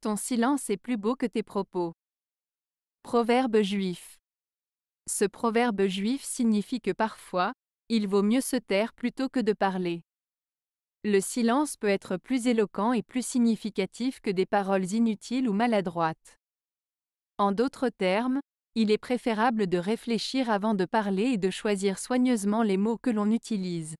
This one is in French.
Ton silence est plus beau que tes propos. Proverbe juif. Ce proverbe juif signifie que parfois, il vaut mieux se taire plutôt que de parler. Le silence peut être plus éloquent et plus significatif que des paroles inutiles ou maladroites. En d'autres termes, il est préférable de réfléchir avant de parler et de choisir soigneusement les mots que l'on utilise.